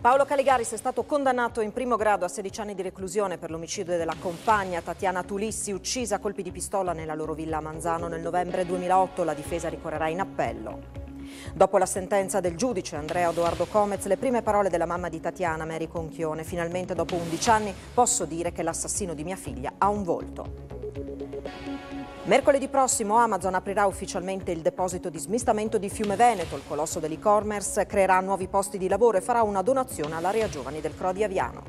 Paolo Caligaris è stato condannato in primo grado a 16 anni di reclusione per l'omicidio della compagna Tatiana Tulissi, uccisa a colpi di pistola nella loro villa a Manzano nel novembre 2008. La difesa ricorrerà in appello. Dopo la sentenza del giudice Andrea Edoardo Comez, le prime parole della mamma di Tatiana, Mary Conchione, finalmente dopo 11 anni posso dire che l'assassino di mia figlia ha un volto. Mercoledì prossimo Amazon aprirà ufficialmente il deposito di smistamento di Fiume Veneto. Il colosso dell'e-commerce creerà nuovi posti di lavoro e farà una donazione all'area giovani del Crodi Aviano.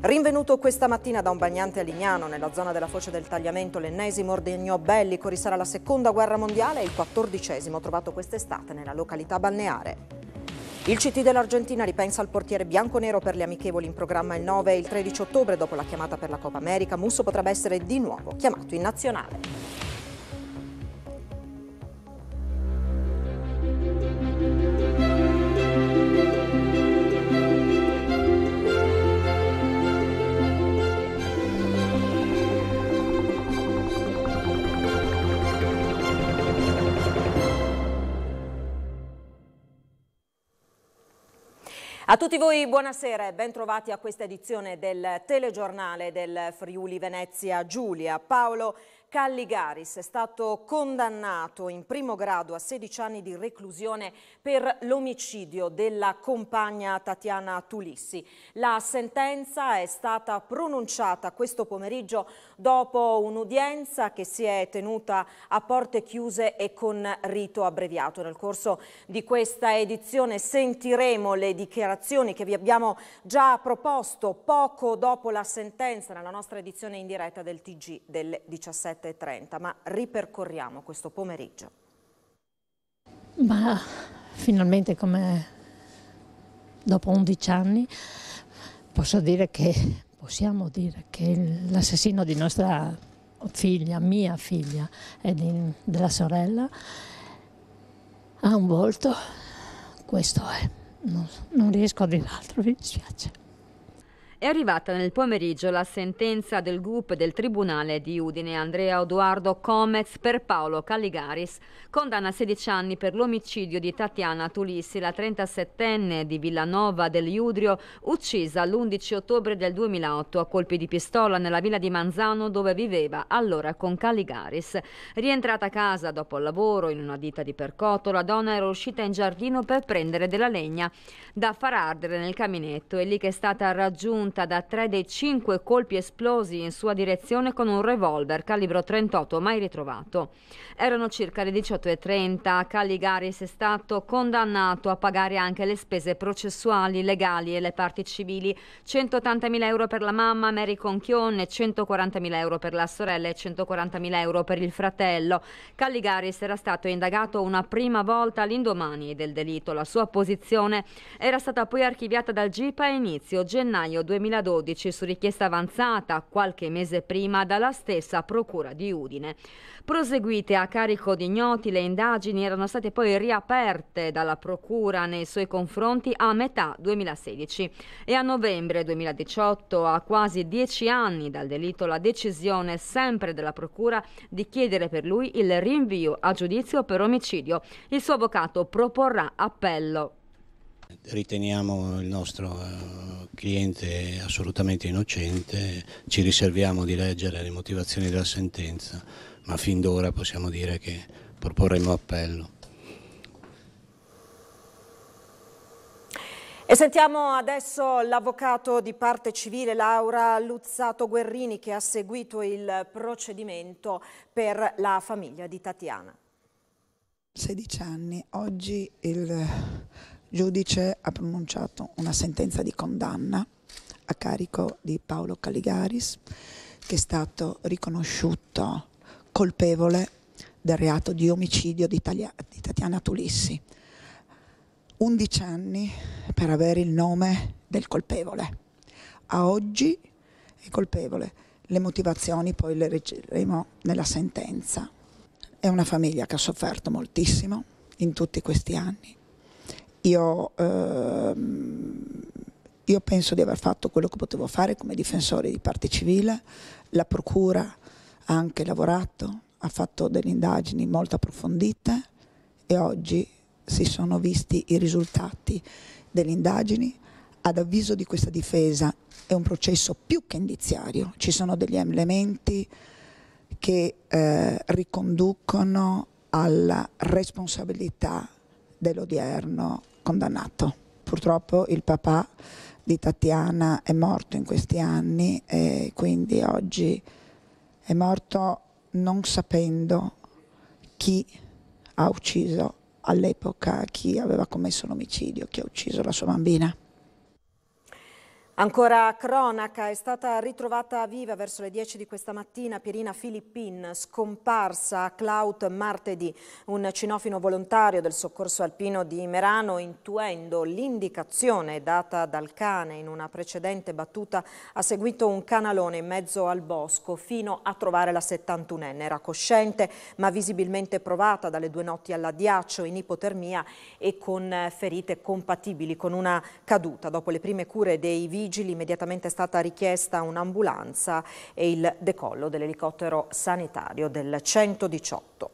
Rinvenuto questa mattina da un bagnante a Lignano, nella zona della foce del tagliamento, l'ennesimo ordigno bellico risale alla seconda guerra mondiale e il quattordicesimo trovato quest'estate nella località balneare. Il CT dell'Argentina ripensa al portiere bianco-nero per le amichevoli in programma il 9 e il 13 ottobre dopo la chiamata per la Copa America. Musso potrebbe essere di nuovo chiamato in nazionale. tutti voi buonasera e bentrovati a questa edizione del telegiornale del Friuli Venezia Giulia. Paolo Calligaris è stato condannato in primo grado a 16 anni di reclusione per l'omicidio della compagna Tatiana Tulissi. La sentenza è stata pronunciata questo pomeriggio dopo un'udienza che si è tenuta a porte chiuse e con rito abbreviato. Nel corso di questa edizione sentiremo le dichiarazioni che vi abbiamo già proposto poco dopo la sentenza nella nostra edizione in diretta del TG delle 17. 7.30, ma ripercorriamo questo pomeriggio. Ma finalmente come dopo 11 anni posso dire che, possiamo dire che l'assassino di nostra figlia, mia figlia e di, della sorella ha un volto, questo è, non, non riesco a dire altro, mi dispiace. È arrivata nel pomeriggio la sentenza del GUP del Tribunale di Udine Andrea Odoardo Comez per Paolo Caligaris, condanna a 16 anni per l'omicidio di Tatiana Tulissi, la 37enne di Villanova del Iudrio, uccisa l'11 ottobre del 2008 a colpi di pistola nella villa di Manzano dove viveva allora con Caligaris. Rientrata a casa dopo il lavoro in una ditta di percotto, la donna era uscita in giardino per prendere della legna da far ardere nel caminetto e lì che è stata raggiunta pronta da tre dei cinque colpi esplosi in sua direzione con un revolver calibro 38 mai ritrovato. Erano circa le 18.30. Caligaris è stato condannato a pagare anche le spese processuali, legali e le parti civili. 180.000 euro per la mamma Mary Conchion 140.000 euro per la sorella e 140.000 euro per il fratello. Caligaris era stato indagato una prima volta l'indomani del delitto. La sua posizione era stata poi archiviata dal GIPA a inizio gennaio 2020. 2012 su richiesta avanzata qualche mese prima dalla stessa Procura di Udine. Proseguite a carico di ignoti, le indagini erano state poi riaperte dalla Procura nei suoi confronti a metà 2016 e a novembre 2018, a quasi dieci anni dal delitto, la decisione sempre della Procura di chiedere per lui il rinvio a giudizio per omicidio. Il suo avvocato proporrà appello. Riteniamo il nostro eh, cliente assolutamente innocente, ci riserviamo di leggere le motivazioni della sentenza, ma fin d'ora possiamo dire che proporremo appello. E sentiamo adesso l'avvocato di parte civile Laura Luzzato Guerrini che ha seguito il procedimento per la famiglia di Tatiana. 16 anni, oggi il giudice ha pronunciato una sentenza di condanna a carico di Paolo Caligaris, che è stato riconosciuto colpevole del reato di omicidio di, Italia, di Tatiana Tulissi. 11 anni per avere il nome del colpevole. A oggi è colpevole. Le motivazioni poi le leggeremo nella sentenza. È una famiglia che ha sofferto moltissimo in tutti questi anni io, ehm, io penso di aver fatto quello che potevo fare come difensore di parte civile, la Procura ha anche lavorato, ha fatto delle indagini molto approfondite e oggi si sono visti i risultati delle indagini. Ad avviso di questa difesa è un processo più che indiziario, ci sono degli elementi che eh, riconducono alla responsabilità dell'odierno condannato. Purtroppo il papà di Tatiana è morto in questi anni e quindi oggi è morto non sapendo chi ha ucciso all'epoca, chi aveva commesso l'omicidio, chi ha ucciso la sua bambina. Ancora cronaca, è stata ritrovata viva verso le 10 di questa mattina Pierina Filippin, scomparsa a Clout martedì. Un cinofino volontario del soccorso alpino di Merano, intuendo l'indicazione data dal cane in una precedente battuta, ha seguito un canalone in mezzo al bosco fino a trovare la 71enne. Era cosciente ma visibilmente provata dalle due notti all'addiaccio in ipotermia e con ferite compatibili con una caduta. Dopo le prime cure dei vivi, vigili, immediatamente è stata richiesta un'ambulanza e il decollo dell'elicottero sanitario del 118.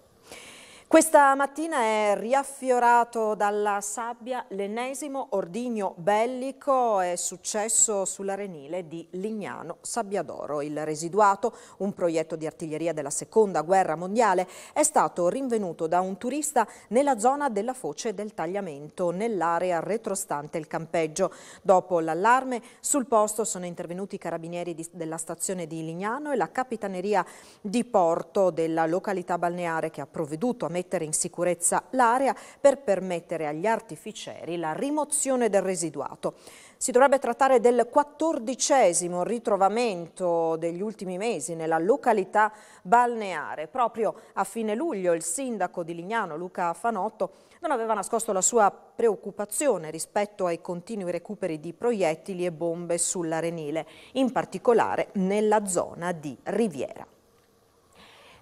Questa mattina è riaffiorato dalla sabbia l'ennesimo ordigno bellico è successo sull'arenile di Lignano Sabbiadoro. Il residuato, un proietto di artiglieria della seconda guerra mondiale, è stato rinvenuto da un turista nella zona della foce del tagliamento, nell'area retrostante il campeggio. Dopo l'allarme, sul posto sono intervenuti i carabinieri di, della stazione di Lignano e la capitaneria di porto della località balneare che ha provveduto a mettere mettere in sicurezza l'area per permettere agli artificieri la rimozione del residuato. Si dovrebbe trattare del quattordicesimo ritrovamento degli ultimi mesi nella località balneare. Proprio a fine luglio il sindaco di Lignano, Luca Fanotto, non aveva nascosto la sua preoccupazione rispetto ai continui recuperi di proiettili e bombe sull'arenile, in particolare nella zona di Riviera.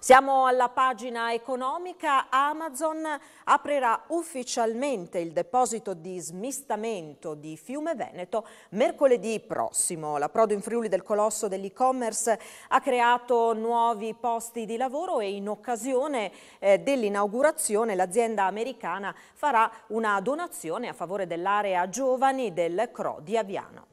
Siamo alla pagina economica, Amazon aprirà ufficialmente il deposito di smistamento di Fiume Veneto mercoledì prossimo. La Prodo in Friuli del Colosso dell'e-commerce ha creato nuovi posti di lavoro e in occasione eh, dell'inaugurazione l'azienda americana farà una donazione a favore dell'area giovani del CRO di Aviano.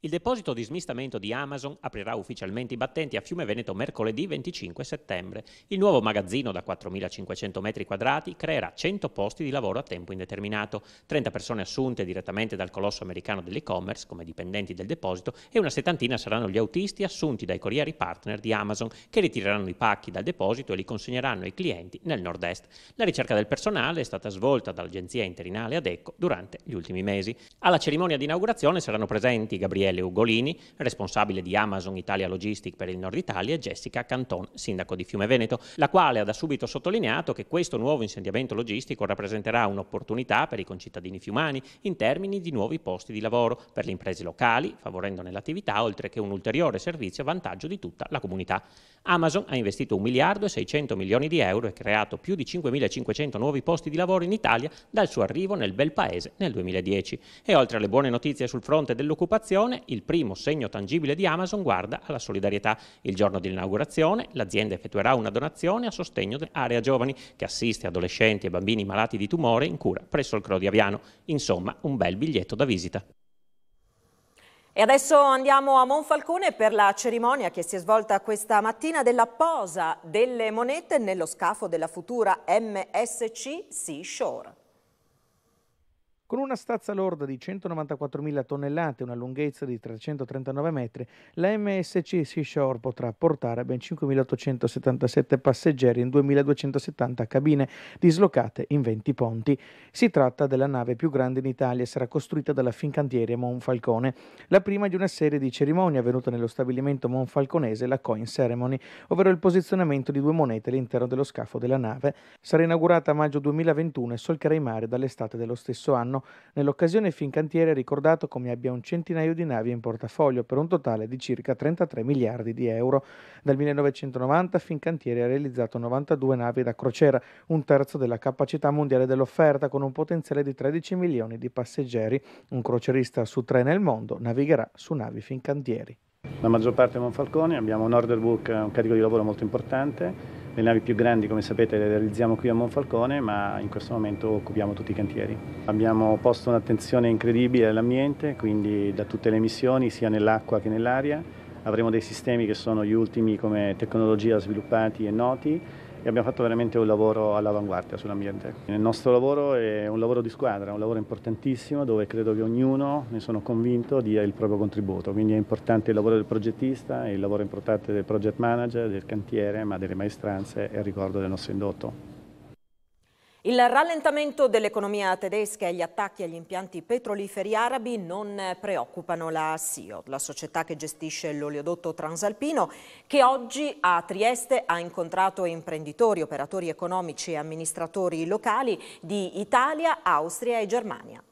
Il deposito di smistamento di Amazon aprirà ufficialmente i battenti a Fiume Veneto mercoledì 25 settembre. Il nuovo magazzino da 4.500 metri quadrati creerà 100 posti di lavoro a tempo indeterminato, 30 persone assunte direttamente dal colosso americano dell'e-commerce come dipendenti del deposito e una settantina saranno gli autisti assunti dai corrieri partner di Amazon che ritireranno i pacchi dal deposito e li consegneranno ai clienti nel nord-est. La ricerca del personale è stata svolta dall'agenzia interinale ADECO durante gli ultimi mesi. Alla cerimonia di inaugurazione saranno presenti Gabriele Gabriele Ugolini, responsabile di Amazon Italia Logistic per il Nord Italia, e Jessica Canton, sindaco di Fiume Veneto, la quale ha da subito sottolineato che questo nuovo insediamento logistico rappresenterà un'opportunità per i concittadini fiumani in termini di nuovi posti di lavoro per le imprese locali, favorendone l'attività, oltre che un ulteriore servizio a vantaggio di tutta la comunità. Amazon ha investito 1 miliardo e 600 milioni di euro e creato più di 5.500 nuovi posti di lavoro in Italia dal suo arrivo nel bel paese nel 2010. E oltre alle buone notizie sul fronte dell'occupazione, Amazon, il primo segno tangibile di Amazon guarda alla solidarietà. Il giorno dell'inaugurazione l'azienda effettuerà una donazione a sostegno dell'area giovani che assiste adolescenti e bambini malati di tumore in cura presso il Cro di Aviano. Insomma, un bel biglietto da visita. E adesso andiamo a Monfalcone per la cerimonia che si è svolta questa mattina della posa delle monete nello scafo della futura MSC Seashore. Con una stazza lorda di 194.000 tonnellate e una lunghezza di 339 metri, la MSC Seashore potrà portare ben 5.877 passeggeri in 2.270 cabine dislocate in 20 ponti. Si tratta della nave più grande in Italia e sarà costruita dalla Fincantiere Monfalcone, la prima di una serie di cerimonie avvenute nello stabilimento monfalconese, la Coin Ceremony, ovvero il posizionamento di due monete all'interno dello scafo della nave. Sarà inaugurata a maggio 2021 e solcherà i mari dall'estate dello stesso anno italiano. Nell'occasione Fincantieri ha ricordato come abbia un centinaio di navi in portafoglio per un totale di circa 33 miliardi di euro. Dal 1990 Fincantieri ha realizzato 92 navi da crociera, un terzo della capacità mondiale dell'offerta con un potenziale di 13 milioni di passeggeri. Un crocerista su tre nel mondo navigherà su navi Fincantieri. La maggior parte è Monfalcone, abbiamo un order book, un carico di lavoro molto importante le navi più grandi, come sapete, le realizziamo qui a Monfalcone, ma in questo momento occupiamo tutti i cantieri. Abbiamo posto un'attenzione incredibile all'ambiente, quindi da tutte le emissioni sia nell'acqua che nell'aria, avremo dei sistemi che sono gli ultimi come tecnologia sviluppati e noti e abbiamo fatto veramente un lavoro all'avanguardia sull'ambiente. Il nostro lavoro è un lavoro di squadra, un lavoro importantissimo dove credo che ognuno, ne sono convinto, dia il proprio contributo, quindi è importante il lavoro del progettista, il lavoro importante del project manager, del cantiere, ma delle maestranze e il ricordo del nostro indotto. Il rallentamento dell'economia tedesca e gli attacchi agli impianti petroliferi arabi non preoccupano la SIO, la società che gestisce l'oleodotto transalpino, che oggi a Trieste ha incontrato imprenditori, operatori economici e amministratori locali di Italia, Austria e Germania.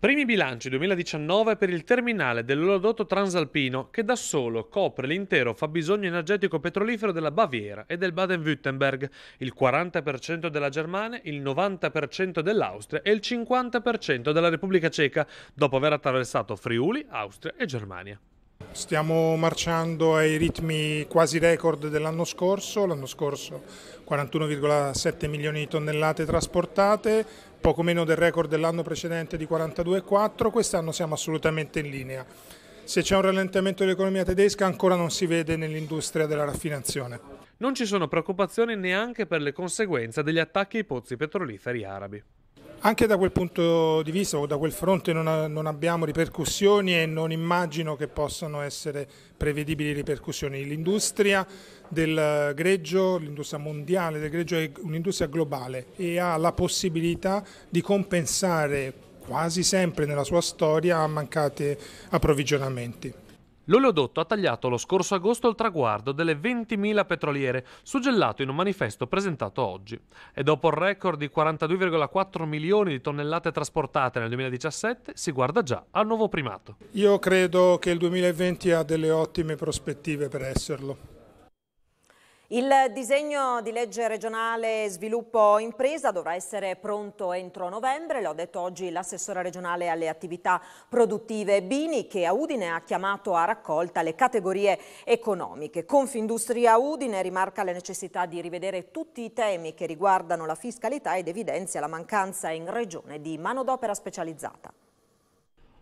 Primi bilanci 2019 per il terminale dell'olodotto transalpino che da solo copre l'intero fabbisogno energetico petrolifero della Baviera e del Baden-Württemberg, il 40% della Germania, il 90% dell'Austria e il 50% della Repubblica Ceca, dopo aver attraversato Friuli, Austria e Germania. Stiamo marciando ai ritmi quasi record dell'anno scorso, l'anno scorso 41,7 milioni di tonnellate trasportate, poco meno del record dell'anno precedente di 42,4, quest'anno siamo assolutamente in linea. Se c'è un rallentamento dell'economia tedesca ancora non si vede nell'industria della raffinazione. Non ci sono preoccupazioni neanche per le conseguenze degli attacchi ai pozzi petroliferi arabi. Anche da quel punto di vista o da quel fronte non, non, abbiamo ripercussioni e non immagino che possano essere prevedibili ripercussioni. L'industria del greggio, l'industria mondiale del greggio è un'industria globale e ha la possibilità di compensare quasi sempre nella sua storia mancati approvvigionamenti. L'oleodotto ha tagliato lo scorso agosto il traguardo delle 20.000 petroliere, suggellato in un manifesto presentato oggi. E dopo il record di 42,4 milioni di tonnellate trasportate nel 2017, si guarda già al nuovo primato. Io credo che il 2020 ha delle ottime prospettive per esserlo. Il disegno di legge regionale sviluppo impresa dovrà essere pronto entro novembre, lo ha detto oggi l'assessore regionale alle attività produttive Bini che a Udine ha chiamato a raccolta le categorie economiche. Confindustria Udine rimarca la necessità di rivedere tutti i temi che riguardano la fiscalità ed evidenzia la mancanza in regione di manodopera specializzata.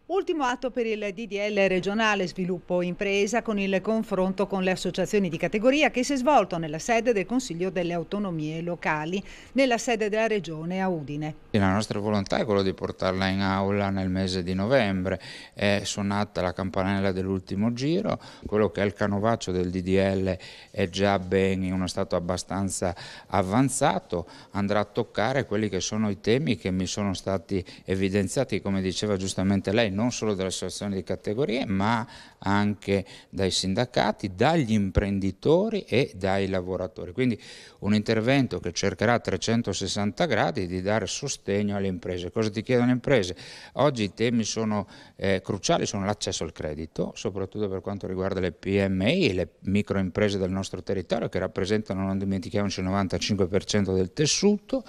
Ultimo atto per il DDL regionale sviluppo impresa con il confronto con le associazioni di categoria che si è svolto nella sede del Consiglio delle autonomie locali, nella sede della regione a Udine. La nostra volontà è quella di portarla in aula nel mese di novembre, è suonata la campanella dell'ultimo giro, quello che è il canovaccio del DDL è già ben in uno stato abbastanza avanzato, andrà a toccare quelli che sono i temi che mi sono stati evidenziati, come diceva giustamente lei, non solo dalle associazioni di categorie, ma anche dai sindacati, dagli imprenditori e dai lavoratori. Quindi un intervento che cercherà a 360 gradi di dare sostegno alle imprese. Cosa ti chiedono le imprese? Oggi i temi sono eh, cruciali, sono l'accesso al credito, soprattutto per quanto riguarda le PMI e le microimprese del nostro territorio che rappresentano, non dimentichiamoci, il 95% del tessuto,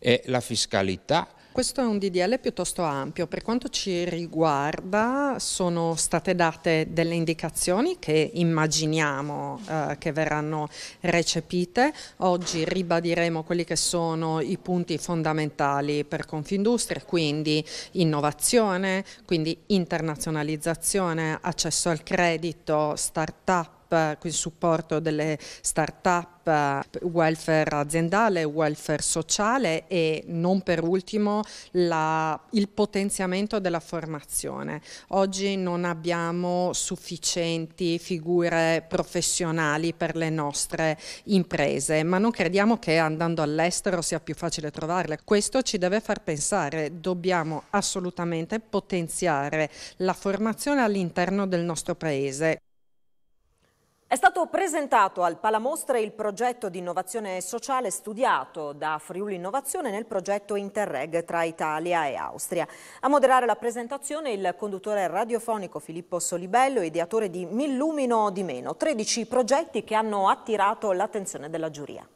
e la fiscalità questo è un DDL piuttosto ampio. Per quanto ci riguarda sono state date delle indicazioni che immaginiamo eh, che verranno recepite. Oggi ribadiremo quelli che sono i punti fondamentali per Confindustria, quindi innovazione, quindi internazionalizzazione, accesso al credito, start-up, up, il supporto delle start-up, welfare aziendale, welfare sociale e non per ultimo la, il potenziamento della formazione. Oggi non abbiamo sufficienti figure professionali per le nostre imprese, ma non crediamo che andando all'estero sia più facile trovarle. Questo ci deve far pensare, dobbiamo assolutamente potenziare la formazione all'interno del nostro paese. È stato presentato al Palamostre il progetto di innovazione sociale studiato da Friuli Innovazione nel progetto Interreg tra Italia e Austria. A moderare la presentazione il conduttore radiofonico Filippo Solibello, ideatore di Millumino di meno, 13 progetti che hanno attirato l'attenzione della giuria.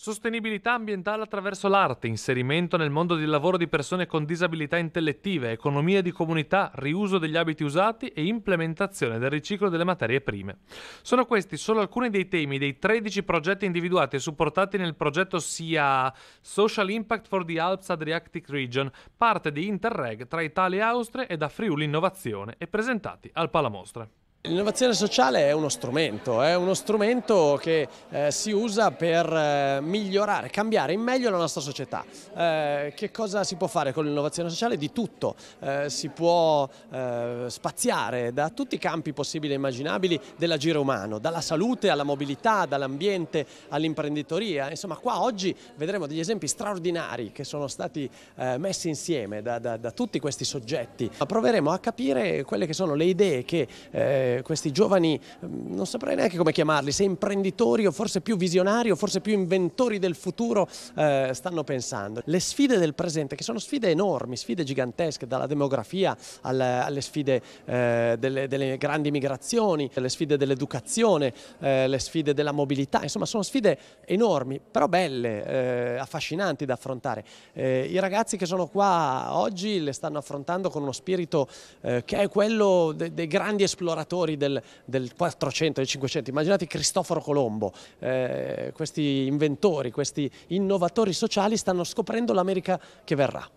Sostenibilità ambientale attraverso l'arte, inserimento nel mondo del lavoro di persone con disabilità intellettive, economia di comunità, riuso degli abiti usati e implementazione del riciclo delle materie prime. Sono questi solo alcuni dei temi dei 13 progetti individuati e supportati nel progetto SIA Social Impact for the Alps Adriatic Region, parte di Interreg tra Italia e Austria e da Friuli Innovazione e presentati al Palamostra. L'innovazione sociale è uno strumento, è uno strumento che eh, si usa per eh, migliorare, cambiare in meglio la nostra società. Eh, che cosa si può fare con l'innovazione sociale? Di tutto, eh, si può eh, spaziare da tutti i campi possibili e immaginabili dell'agire umano, dalla salute alla mobilità, dall'ambiente all'imprenditoria. Insomma qua oggi vedremo degli esempi straordinari che sono stati eh, messi insieme da, da, da, tutti questi soggetti. Ma proveremo a capire quelle che sono le idee che questi giovani, mm, non saprei neanche come chiamarli, se imprenditori o forse più visionari o forse più inventori del futuro eh, stanno pensando. Le sfide del presente, che sono sfide enormi, sfide gigantesche, dalla demografia al, alle sfide eh, delle, delle, grandi migrazioni, le sfide dell'educazione, eh, le sfide della mobilità, insomma sono sfide enormi, però belle, eh, affascinanti da affrontare. Eh, I ragazzi che sono qua oggi le stanno affrontando con uno spirito che è quello dei grandi esploratori autori del, del 400, del 500, immaginate Cristoforo Colombo, eh, questi inventori, questi innovatori sociali stanno scoprendo l'America che verrà.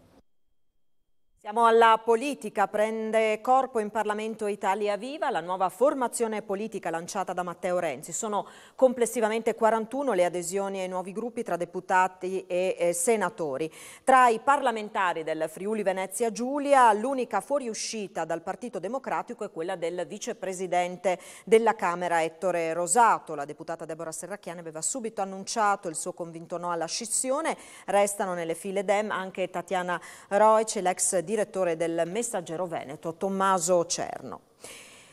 Siamo alla politica, prende corpo in Parlamento Italia Viva la nuova formazione politica lanciata da Matteo Renzi. Sono complessivamente 41 le adesioni ai nuovi gruppi tra deputati e senatori. Tra i parlamentari del Friuli Venezia Giulia l'unica fuoriuscita dal Partito Democratico è quella del vicepresidente della Camera Ettore Rosato. La deputata Deborah Serracchiani aveva subito annunciato il suo convinto no alla scissione. Restano nelle file Dem anche Tatiana Roic, l'ex di direttore del Messaggero Veneto Tommaso Cerno.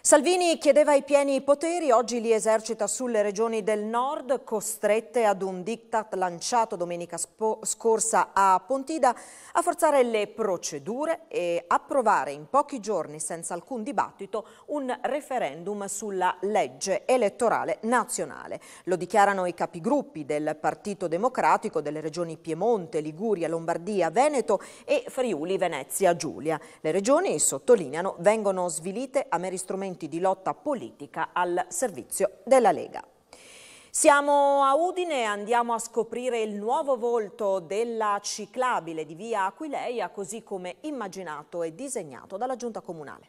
Salvini chiedeva i pieni poteri, oggi li esercita sulle regioni del nord, costrette ad un diktat lanciato domenica scorsa a Pontida, a forzare le procedure e approvare in pochi giorni, senza alcun dibattito, un referendum sulla legge elettorale nazionale. Lo dichiarano i capigruppi del Partito Democratico delle regioni Piemonte, Liguria, Lombardia, Veneto e Friuli, Venezia, Giulia. Le regioni, sottolineano, vengono svilite a meri strumenti punti di lotta politica al servizio della Lega. Siamo a Udine e andiamo a scoprire il nuovo volto della ciclabile di via Aquileia, così come immaginato e disegnato dalla Giunta Comunale.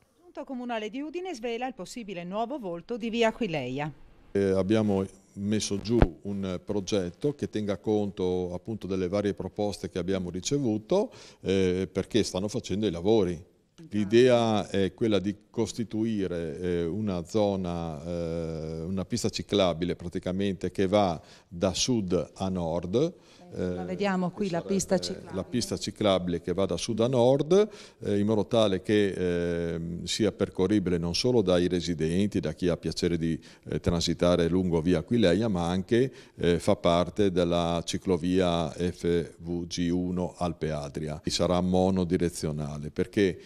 La Giunta Comunale di Udine svela il possibile nuovo volto di via Aquileia. Eh, abbiamo messo giù un progetto che tenga conto appunto delle varie proposte che abbiamo ricevuto eh, perché stanno facendo i lavori L'idea è quella di costituire eh, una zona, eh, una pista ciclabile praticamente che va da sud a nord ma eh, vediamo qui la pista ciclabile. La pista ciclabile che va da sud a nord eh, in modo tale che ehm, sia percorribile non solo dai residenti, da chi ha piacere di eh, transitare lungo via Aquileia, ma anche fa parte della ciclovia FVG1 Alpe Adria. Sarà monodirezionale perché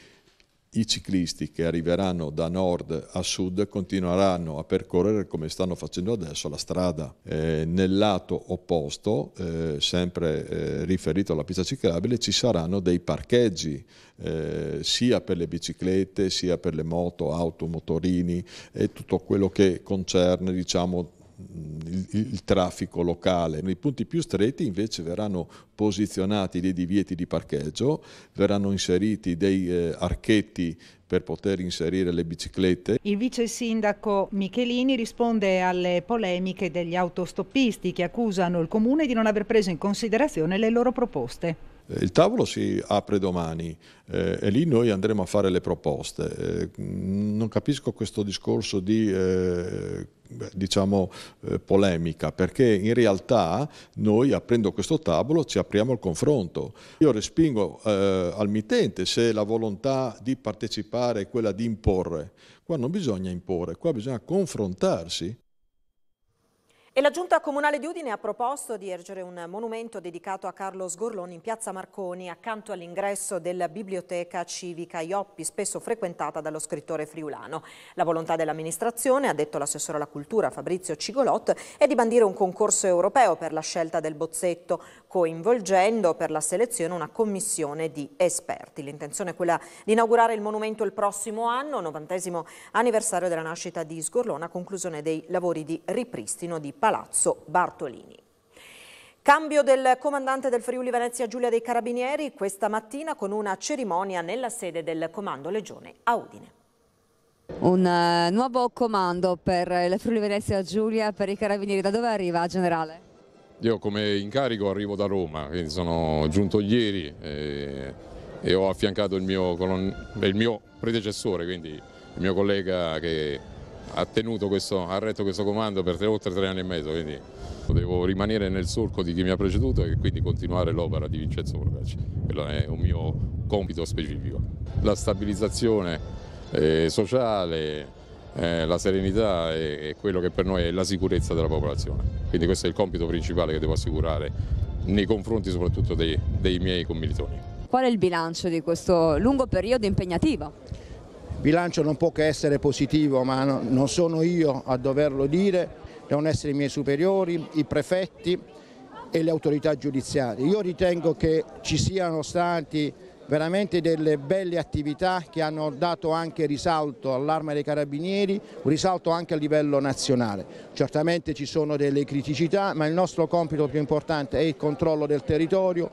i ciclisti che arriveranno da nord a sud continueranno a percorrere come stanno facendo adesso la strada eh, nel lato opposto eh, sempre eh, riferito alla pista ciclabile ci saranno dei parcheggi eh, sia per le biciclette sia per le moto auto motorini e tutto quello che concerne diciamo il, il, traffico locale. Nei punti più stretti invece verranno posizionati dei divieti di parcheggio, verranno inseriti dei eh, archetti per poter inserire le biciclette. Il vice sindaco Michelini risponde alle polemiche degli autostoppisti che accusano il comune di non aver preso in considerazione le loro proposte. Eh, il tavolo si apre domani eh, e lì noi andremo a fare le proposte. Eh, mm, non capisco questo discorso di eh, diciamo, eh, polemica perché in realtà noi aprendo questo tavolo ci apriamo al confronto. Io respingo eh, al mittente se la volontà di partecipare è quella di imporre. Qua non bisogna imporre, qua bisogna confrontarsi. E la Giunta Comunale di Udine ha proposto di ergere un monumento dedicato a Carlo Sgorloni in piazza Marconi accanto all'ingresso della biblioteca civica Ioppi, spesso frequentata dallo scrittore friulano. La volontà dell'amministrazione, ha detto l'assessore alla cultura Fabrizio Cigolot, è di bandire un concorso europeo per la scelta del bozzetto coinvolgendo per la selezione una commissione di esperti. L'intenzione è quella di inaugurare il monumento il prossimo anno, 90 anniversario della nascita di Sgorlona, conclusione dei lavori di ripristino di Palazzo Bartolini. Cambio del comandante del Friuli Venezia Giulia dei Carabinieri questa mattina con una cerimonia nella sede del Comando Legione a Udine. Un eh, nuovo comando per il Friuli Venezia Giulia, per i Carabinieri. Da dove arriva, generale? Io come incarico arrivo da Roma, quindi sono giunto ieri e, e ho affiancato il mio, il mio, predecessore, quindi il mio collega che ha, questo, ha retto questo comando per tre, oltre tre anni e mezzo, quindi devo rimanere nel solco di chi mi ha preceduto e quindi continuare l'opera di Vincenzo Procacci, quello è un mio compito specifico. La stabilizzazione eh, sociale, eh, la serenità e, e quello che per noi è la sicurezza della popolazione. Quindi questo è il compito principale che devo assicurare nei confronti soprattutto dei, dei miei commilitoni. Qual è il bilancio di questo lungo periodo impegnativo? Il bilancio non può che essere positivo, ma non sono io a doverlo dire, devono essere i miei superiori, i prefetti e le autorità giudiziarie. Io ritengo che ci siano stati veramente delle belle attività che hanno dato anche risalto all'arma dei carabinieri, un risalto anche a livello nazionale. Certamente ci sono delle criticità, ma il nostro compito più importante è il controllo del territorio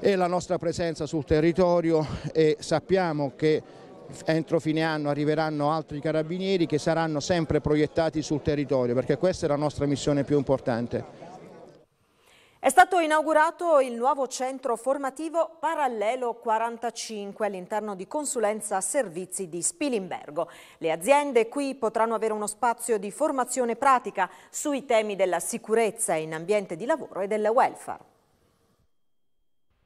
e la nostra presenza sul territorio e sappiamo che entro fine anno arriveranno altri carabinieri che saranno sempre proiettati sul territorio perché questa è la nostra missione più importante. È stato inaugurato il nuovo centro formativo Parallelo 45 all'interno di Consulenza Servizi di Spilimbergo. Le aziende qui potranno avere uno spazio di formazione pratica sui temi della sicurezza in ambiente di lavoro e del welfare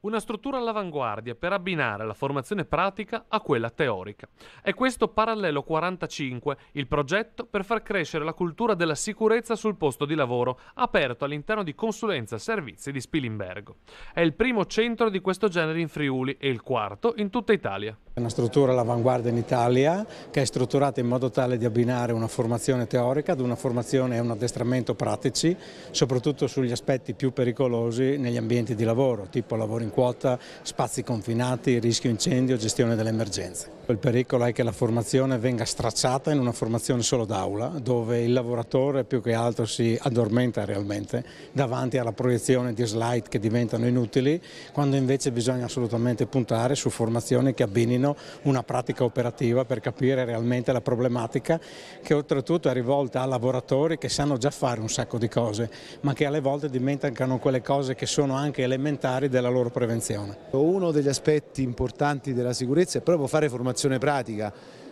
una struttura all'avanguardia per abbinare la formazione pratica a quella teorica. È questo Parallelo 45, il progetto per far crescere la cultura della sicurezza sul posto di lavoro, aperto all'interno di Consulenza Servizi di Spilimbergo. È il primo centro di questo genere in Friuli e il quarto in tutta Italia. È una struttura all'avanguardia in Italia che è strutturata in modo tale di abbinare una formazione teorica ad una formazione e un addestramento pratici, soprattutto sugli aspetti più pericolosi negli ambienti di lavoro, tipo lavoro in quota, spazi confinati, rischio incendio, gestione delle emergenze. Il pericolo è che la formazione venga stracciata in una formazione solo d'aula, dove il lavoratore più che altro si addormenta realmente davanti alla proiezione di slide che diventano inutili, quando invece bisogna assolutamente puntare su formazioni che abbinino meno una pratica operativa per capire realmente la problematica che oltretutto è rivolta a lavoratori che sanno già fare un sacco di cose ma che alle volte dimenticano quelle cose che sono anche elementari della loro prevenzione. Uno degli aspetti importanti della sicurezza è proprio fare formazione pratica,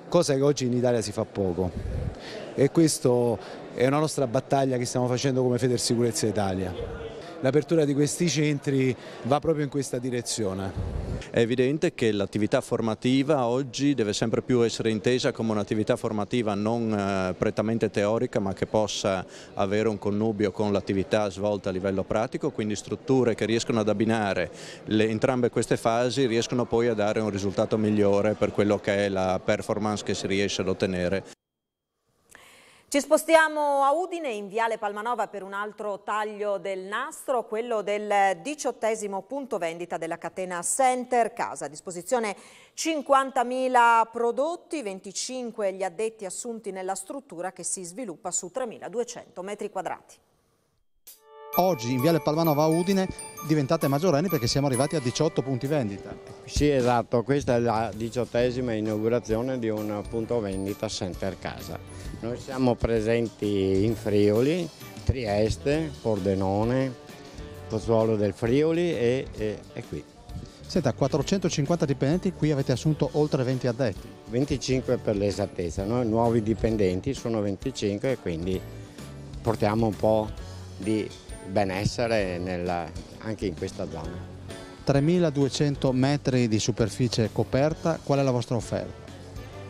cosa che oggi in Italia si fa poco e questa è una nostra battaglia che stiamo facendo come Feder Sicurezza Italia l'apertura di questi centri va proprio in questa direzione. È evidente che l'attività formativa oggi deve sempre più essere intesa come un'attività formativa non eh, prettamente teorica ma che possa avere un connubio con l'attività svolta a livello pratico, quindi strutture che riescono ad abbinare le, entrambe queste fasi riescono poi a dare un risultato migliore per quello che è la performance che si riesce ad ottenere. Ci spostiamo a Udine in Viale Palmanova per un altro taglio del nastro, quello del diciottesimo punto vendita della catena Center Casa. A disposizione 50.000 prodotti, 25 gli addetti assunti nella struttura che si sviluppa su 3.200 metri quadrati oggi in Viale Palmanova Udine diventate maggiorenni perché siamo arrivati a 18 punti vendita. Sì esatto, questa è la diciottesima inaugurazione di un punto vendita Center Casa. Noi siamo presenti in Friuli, Trieste, Pordenone, Pozzuolo del Friuli e, e, e qui. Senta, 450 dipendenti, qui avete assunto oltre 20 addetti. 25 per l'esattezza, noi nuovi dipendenti sono 25 e quindi portiamo un po' di benessere nel, anche in questa zona. 3.200 metri di superficie coperta, qual è la vostra offerta?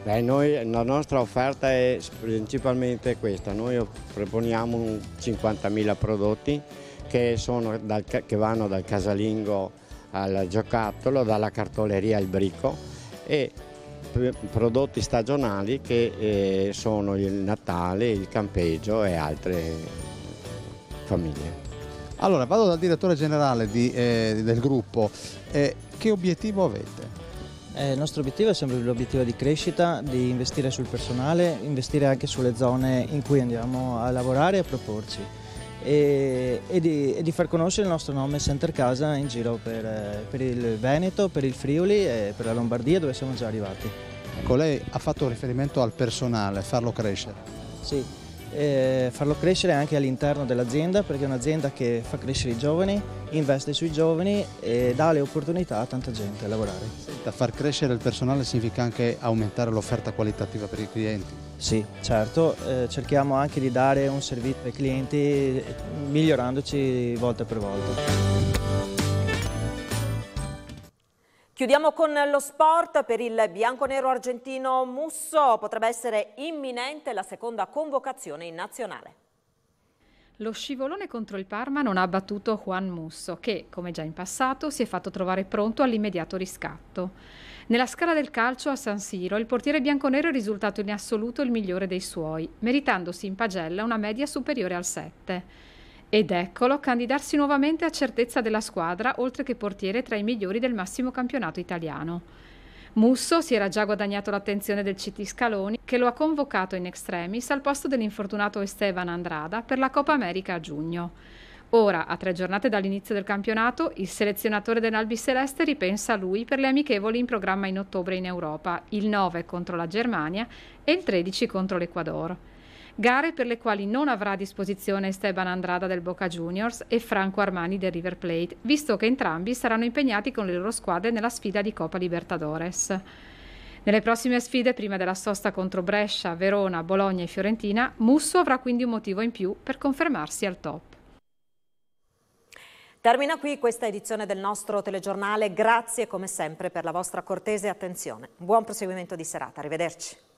Beh, noi, la nostra offerta è principalmente questa, noi proponiamo 50.000 prodotti che, dal, che, vanno dal casalingo al giocattolo, dalla cartoleria al brico e prodotti stagionali che eh, sono il Natale, il campeggio e altre famiglie. Allora, vado dal direttore generale di, eh, del gruppo. Eh, che obiettivo avete? Eh, il nostro obiettivo è sempre l'obiettivo di crescita, di investire sul personale, investire anche sulle zone in cui andiamo a lavorare e a proporci e, e, di, e di, far conoscere il nostro nome Center Casa in giro per, eh, per il Veneto, per il Friuli e per la Lombardia dove siamo già arrivati. Ecco, lei ha fatto riferimento al personale, farlo crescere. Sì, eh, farlo crescere anche all'interno dell'azienda perché è un'azienda che fa crescere i giovani, investe sui giovani e dà le opportunità a tanta gente a lavorare. Senta, far crescere il personale significa anche aumentare l'offerta qualitativa per i clienti? Sì, certo, eh, cerchiamo anche di dare un servizio ai clienti migliorandoci volta per volta. Chiudiamo con lo sport per il bianconero argentino Musso. Potrebbe essere imminente la seconda convocazione in nazionale. Lo scivolone contro il Parma non ha battuto Juan Musso, che, come già in passato, si è fatto trovare pronto all'immediato riscatto. Nella scala del calcio a San Siro, il portiere bianconero è risultato in assoluto il migliore dei suoi, meritandosi in pagella una media superiore al 7. Ed eccolo candidarsi nuovamente a certezza della squadra, oltre che portiere tra i migliori del massimo campionato italiano. Musso si era già guadagnato l'attenzione del CT Scaloni, che lo ha convocato in extremis al posto dell'infortunato Esteban Andrada per la Coppa America a giugno. Ora, a tre giornate dall'inizio del campionato, il selezionatore dell'Albiceleste ripensa a lui per le amichevoli in programma in ottobre in Europa, il 9 contro la Germania e il 13 contro l'Equador gare per le quali non avrà a disposizione Esteban Andrada del Boca Juniors e Franco Armani del River Plate, visto che entrambi saranno impegnati con le loro squadre nella sfida di Copa Libertadores. Nelle prossime sfide, prima della sosta contro Brescia, Verona, Bologna e Fiorentina, Musso avrà quindi un motivo in più per confermarsi al top. Termina qui questa edizione del nostro telegiornale. Grazie come sempre per la vostra cortese attenzione. Buon proseguimento di serata. Arrivederci.